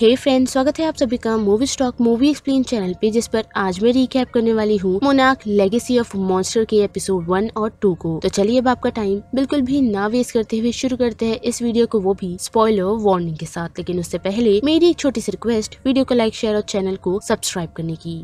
हे friend स्वागत है आप सभी का movie stock movie explain channel पे जिस पर आज मैं रिकैप करने वाली हूँ मोनाक लेगेसी ऑफ मॉन्स्टर के एपिसोड वन और टू को तो चलिए अब आपका टाइम बिल्कुल भी ना वेस्ट करते हुए शुरू करते हैं इस वीडियो को वो भी स्पॉइलर वार्निंग के साथ लेकिन उससे पहले मेरी एक छोटी सी रिक्वेस्ट वीडियो को लाइक शेयर और चैनल को सब्सक्राइब करने की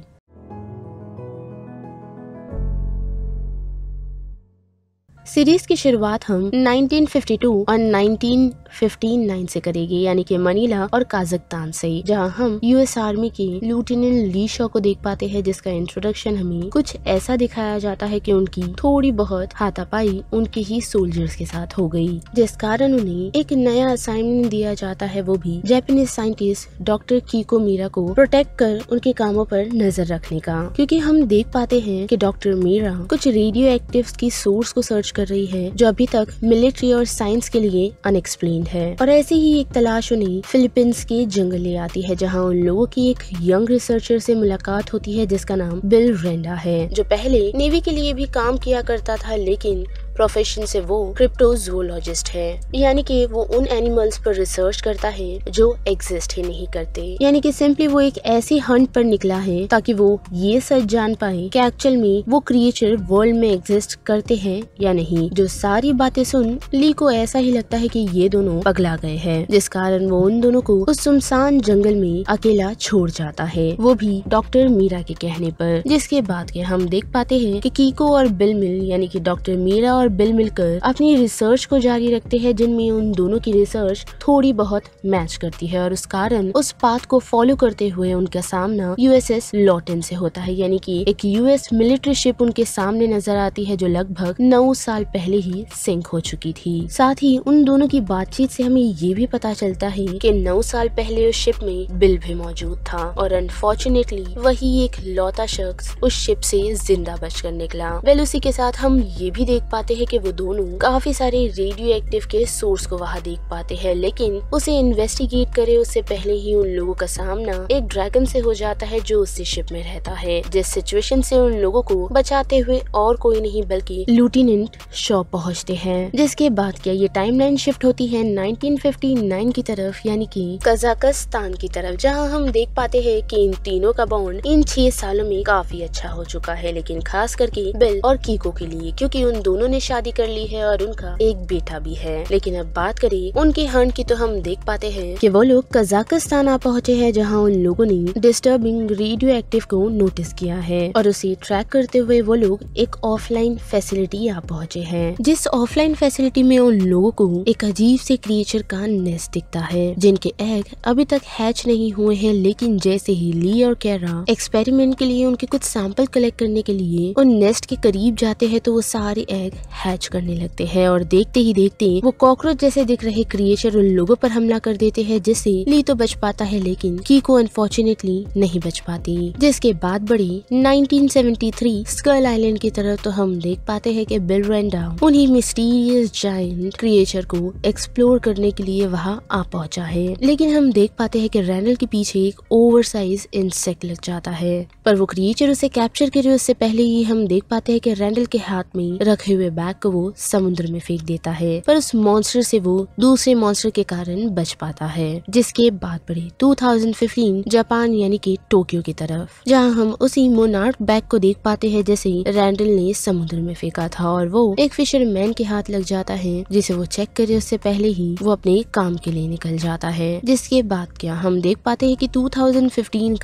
सीरीज की शुरुआत हम 1952 और 1959 से करेंगे यानी कि मनीला और काजकतान से जहां हम यूएस आर्मी के लेफ्टिनेंट ली शो को देख पाते हैं जिसका इंट्रोडक्शन हमें कुछ ऐसा दिखाया जाता है कि उनकी थोड़ी बहुत हाथापाई उनके ही सोल्जर्स के साथ हो गई जिस कारण उन्हें एक नया असाइनमेंट दिया जाता है वो भी Japanese scientist doctor Keiko Miura को प्रोटेक्ट कर उनके कामों पर नजर रखने का क्यूँकी हम देख पाते हैं की डॉक्टर मीरा कुछ रेडियो एक्टिव की सोर्स को सर्च कर कर रही है जो अभी तक मिलिट्री और साइंस के लिए अनएक्सप्लेन है और ऐसी ही एक तलाश उन्हें फिलीपींस के जंगल ले आती है जहाँ उन लोगों की एक यंग रिसर्चर से मुलाकात होती है जिसका नाम बिल रेंडा है जो पहले नेवी के लिए भी काम किया करता था लेकिन प्रोफेशन से वो क्रिप्टोजोलॉजिस्ट है यानी कि वो उन एनिमल्स पर रिसर्च करता है जो एग्जिस्ट ही नहीं करते यानी कि सिंपली वो एक ऐसी हंट पर निकला है ताकि वो ये सच जान पाए कि एक्चुअल में वो क्रिएचर वर्ल्ड में एग्जिस्ट करते हैं या नहीं जो सारी बातें सुन ली को ऐसा ही लगता है की ये दोनों पगला गए है जिस कारण वो उन दोनों को उस सुमसान जंगल में अकेला छोड़ जाता है वो भी डॉक्टर मीरा के कहने पर जिसके बाद के हम देख पाते हैं कि कीको और बिलमिल यानी कि डॉक्टर मीरा और और बिल मिलकर अपनी रिसर्च को जारी रखते हैं जिनमें उन दोनों की रिसर्च थोड़ी बहुत मैच करती है और उस कारण उस पाथ को फॉलो करते हुए उनका सामना यूएसएस लॉटन से होता है यानी कि एक यूएस मिलिट्री शिप उनके सामने नजर आती है जो लगभग नौ साल पहले ही सिंक हो चुकी थी साथ ही उन दोनों की बातचीत से हमें ये भी पता चलता है कि नौ साल पहले उस शिप में बिल भी मौजूद था और अनफॉर्चुनेटली वही एक लौता शख्स उस शिप से जिंदा बचकर निकला वेल उसी के साथ हम ये भी देख पाते पाते हैं कि वो दोनों काफी सारे रेडियो एक्टिव के सोर्स को वहाँ देख पाते हैं लेकिन उसे इन्वेस्टिगेट करे उससे पहले ही उन लोगों का सामना एक ड्रैगन से हो जाता है जो उससे शिप में रहता है जिस सिचुएशन से उन लोगों को बचाते हुए और कोई नहीं बल्कि लुटिनेंट शॉप पहुँचते हैं जिसके बाद क्या ये टाइम शिफ्ट होती है नाइनटीन की तरफ यानी की कजाकस्तान की तरफ जहाँ हम देख पाते हैं की इन तीनों का बॉन्ड इन छह सालों में काफी अच्छा हो चुका है लेकिन खास करके बिल और कीको के लिए क्योंकि उन दोनों ने शादी कर ली है और उनका एक बेटा भी है लेकिन अब बात करें उनके हंड की तो हम देख पाते हैं कि वो लोग कजाकिस्तान आ पहुँचे है जहाँ उन लोगों ने डिस्टर्बिंग रेडियो एक्टिव को नोटिस किया है और उसे ट्रैक करते हुए वो लोग एक ऑफलाइन फैसिलिटी आ पहुँचे है जिस ऑफलाइन फैसिलिटी में उन लोगों को एक अजीब से क्रिएचर का नेस्ट दिखता है जिनके एग अभी तक हैच नहीं हुए हैं लेकिन जैसे ही ली और कैरा एक्सपेरिमेंट के लिए उनके कुछ सैंपल कलेक्ट करने के लिए उन नेस्ट के करीब जाते हैं तो वो सारे एग हैच करने लगते हैं और देखते ही देखते वो कॉकरोच जैसे दिख रहे क्रिएचर उन लोगों पर हमला कर देते हैं जिससे ली तो बच पाता है लेकिन की को अनफॉर्चुनेटली नहीं बच पाती जिसके बाद बड़ी 1973 स्कल आइलैंड की तरफ तो हम देख पाते हैं कि बिल रेंडा उन्हीं मिस्टीरियस जाइंट क्रिएचर को एक्सप्लोर करने के लिए वहाँ आ पहुँचा है लेकिन हम देख पाते हैं कि रैनल के पीछे एक ओवर साइज इंसेक्ट लग जाता है पर वो क्रिएचर उसे कैप्चर करे उससे पहले ही हम देख पाते हैं कि रैंडल के हाथ में रखे हुए बैग बैग को वो समुद्र में फेंक देता है पर उस मॉन्स्टर से वो दूसरे मॉन्स्टर के कारण बच पाता है जिसके बाद बढ़े 2015 जापान यानी कि टोक्यो की तरफ जहां हम उसी मोनार्क बैग को देख पाते हैं जैसे रैंडल ने समुद्र में फेंका था और वो एक फिशरमैन के हाथ लग जाता है जिसे वो चेक करे उससे पहले ही वो अपने काम के लिए निकल जाता है जिसके बाद क्या हम देख पाते हैं की टू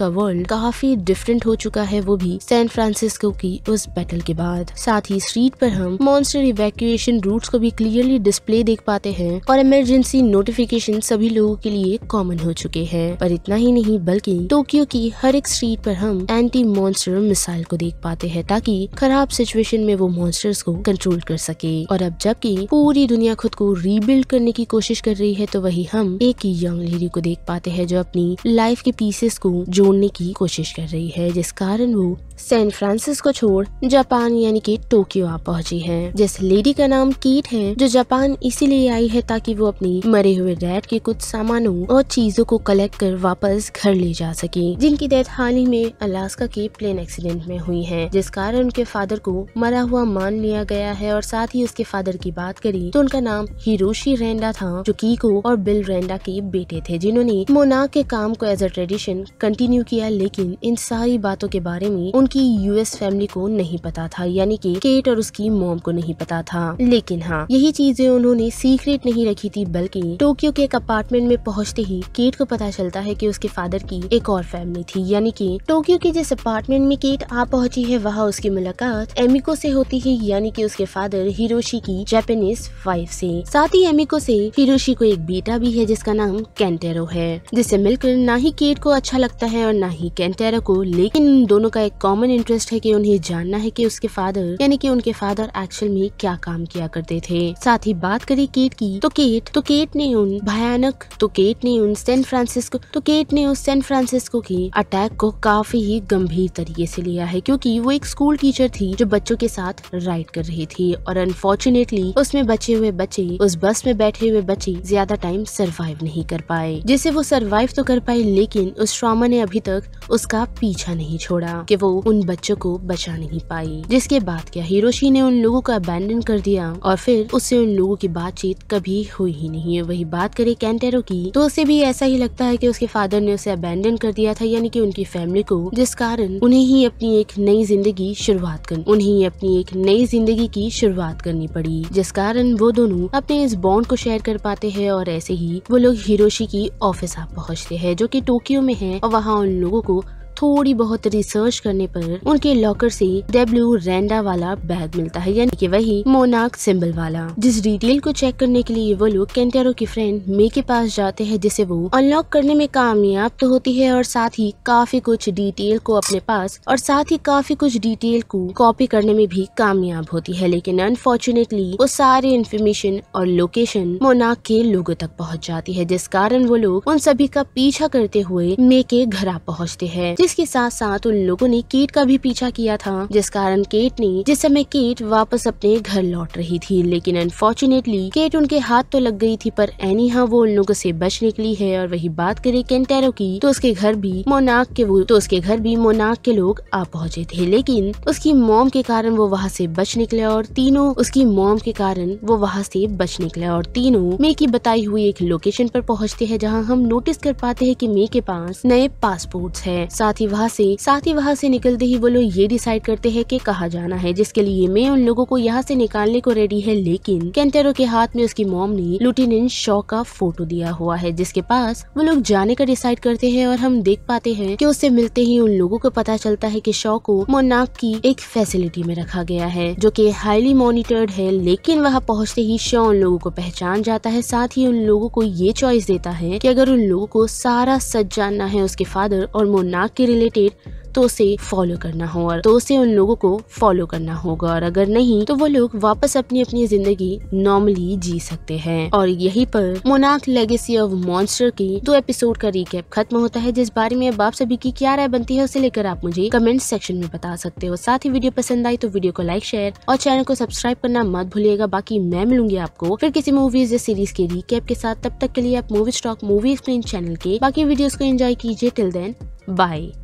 का वर्ल्ड काफी डिफरेंट हो चुका है वो भी सैन फ्रांसिस्को की उस बैटल के बाद साथ ही स्ट्रीट पर हम मॉन्स डिजास्टर इवैक्यूएशन रूट्स को भी क्लियरली डिस्प्ले देख पाते हैं और इमरजेंसी नोटिफिकेशन सभी लोगों के लिए कॉमन हो चुके हैं पर इतना ही नहीं बल्कि टोक्यो की हर एक स्ट्रीट पर हम एंटी मॉन्स्टर मिसाइल को देख पाते हैं ताकि खराब सिचुएशन में वो मॉन्स्टर्स को कंट्रोल कर सके और अब जबकि पूरी दुनिया खुद को रीबिल्ड करने की कोशिश कर रही है तो वही हम एक ही यंग लेडी को देख पाते हैं जो अपनी लाइफ के पीसेस को जोड़ने की कोशिश कर रही है जिस कारण वो सैन फ्रांसिस्को छोड़ जापान यानी कि टोक्यो आ पहुंची है जिस लेडी का नाम कीट है जो जापान इसीलिए आई है ताकि वो अपनी मरे हुए डैड के कुछ सामानों और चीजों को कलेक्ट कर वापस घर ले जा सके जिनकी डेथ हाल ही में अलास्का के प्लेन एक्सीडेंट में हुई है जिस कारण उनके फादर को मरा हुआ मान लिया गया है और साथ ही उसके फादर की बात करी तो उनका नाम हिरोशी रेंडा था जो कीको और बिल रेंडा के बेटे थे जिन्होंने मोनाक के काम को एज अ ट्रेडिशन कंटिन्यू किया लेकिन इन सारी बातों के बारे में उन उनकी यूएस फैमिली को नहीं पता था यानी कि केट और उसकी मोम को नहीं पता था लेकिन हाँ यही चीजें उन्होंने सीक्रेट नहीं रखी थी बल्कि टोक्यो के एक अपार्टमेंट में पहुंचते ही केट को पता चलता है की उसके फादर की एक और फैमिली थी यानी की टोक्यो के जिस अपार्टमेंट में केट आ पहुँची है वहाँ उसकी मुलाकात एमिको ऐसी होती है यानी की उसके फादर हिरोशी की जैपनीज वाइफ ऐसी साथ ही एमिको ऐसी हिरोशी को एक बेटा भी है जिसका नाम कैंटेरो है जिसे मिलकर ना ही केट को अच्छा लगता है और ना ही कैंटेरो को लेकिन दोनों का एक कॉमन कॉमन इंटरेस्ट है कि उन्हें जानना है कि उसके फादर यानी कि उनके फादर एक्चुअल में क्या काम किया करते थे साथ ही बात करी केट की तो केट तो केट ने उन भयानक तो केट ने उन सैन फ्रांसिस्को तो केट ने उस सैन फ्रांसिस्को के अटैक को काफी ही गंभीर तरीके से लिया है क्योंकि वो एक स्कूल टीचर थी जो बच्चों के साथ राइड कर रही थी और अनफॉर्चुनेटली उसमें बचे हुए बच्चे उस बस में बैठे हुए बच्चे ज्यादा टाइम सरवाइव नहीं कर पाए जिसे वो सरवाइव तो कर पाए लेकिन उस ट्रामा ने अभी तक उसका पीछा नहीं छोड़ा कि वो उन बच्चों को बचा नहीं पाई जिसके बाद क्या हिरोशी ने उन लोगों का अबैंडन कर दिया और फिर उससे उन लोगों की बातचीत कभी हुई ही नहीं है वही बात करे कैंटेरो की तो उसे भी ऐसा ही लगता है की उसके फादर ने उसे अबैंडन कर दिया था यानी की उनकी फैमिली को जिस कारण उन्हें ही अपनी एक नई जिंदगी शुरुआत कर उन्हें अपनी एक नई जिंदगी की शुरुआत करनी पड़ी जिस कारण वो दोनों अपने इस बॉन्ड को शेयर कर पाते हैं और ऐसे ही वो लोग हिरोशी की ऑफिस आ पहुँचते हैं जो की टोक्यो में है और वहाँ उन लोगों को थोड़ी बहुत रिसर्च करने पर उनके लॉकर से डब्ल्यू रेंडा वाला बैग मिलता है यानी कि वही मोनाक सिंबल वाला जिस डिटेल को चेक करने के लिए वो लोग कैंटेरो की फ्रेंड मे के पास जाते हैं जिसे वो अनलॉक करने में कामयाब तो होती है और साथ ही काफी कुछ डिटेल को अपने पास और साथ ही काफी कुछ डिटेल को कॉपी करने में भी कामयाब होती है लेकिन अनफॉर्चुनेटली वो सारी इन्फॉर्मेशन और लोकेशन मोनाक के लोगों तक पहुँच जाती है जिस कारण वो लोग उन सभी का पीछा करते हुए मे के घर आ पहुँचते हैं इसके साथ साथ उन लोगों ने केट का भी पीछा किया था जिस कारण केट ने जिस समय केट वापस अपने घर लौट रही थी लेकिन अनफॉर्चुनेटली केट उनके हाथ तो लग गई थी पर एनी हाँ वो उन लोगों से बच निकली है और वही बात करे कैंटेरो की तो उसके घर भी मोनाक के वो तो उसके घर भी मोनाक के लोग आ पहुंचे थे लेकिन उसकी मोम के कारण वो वहाँ से बच निकले और तीनों उसकी मोम के कारण वो वहाँ से बच निकले और तीनों मे की बताई हुई एक लोकेशन पर पहुँचते हैं जहाँ हम नोटिस कर पाते है की मे के पास नए पासपोर्ट है साथ ही वहाँ से साथ ही वहाँ से निकलते ही वो लोग ये डिसाइड करते हैं कि कहा जाना है जिसके लिए मैं उन लोगों को यहाँ से निकालने को रेडी है लेकिन कैंटेरो के हाथ में उसकी मॉम ने लेफ्टिनेंट शॉ का फोटो दिया हुआ है जिसके पास वो लोग जाने का डिसाइड करते हैं और हम देख पाते हैं कि उससे मिलते ही उन लोगों को पता चलता है कि शॉ को मोनाक की एक फैसिलिटी में रखा गया है जो की हाईली मॉनिटर्ड है लेकिन वहाँ पहुँचते ही शॉ उन लोगों को पहचान जाता है साथ ही उन लोगों को ये चॉइस देता है की अगर उन लोगों को सारा सच जानना है उसके फादर और मोनाक के रिलेटेड तो उसे फॉलो करना हो और तो उसे उन लोगों को फॉलो करना होगा और अगर नहीं तो वो लोग वापस अपनी अपनी जिंदगी नॉर्मली जी सकते हैं और यही पर मोनाक लेगेसी ऑफ मॉन्स्टर की दो एपिसोड का रिकेप खत्म होता है जिस बारे में अब आप सभी की क्या राय बनती है उसे लेकर आप मुझे कमेंट सेक्शन में बता सकते हो साथ ही वीडियो पसंद आई तो वीडियो को लाइक शेयर और चैनल को सब्सक्राइब करना मत भूलिएगा बाकी मैं मिलूंगी आपको फिर किसी मूवीज या सीरीज के रिकेप के साथ तब तक के लिए आप मूवी स्टॉक मूवी चैनल के बाकी वीडियो को एंजॉय कीजिए टिल देन Bye.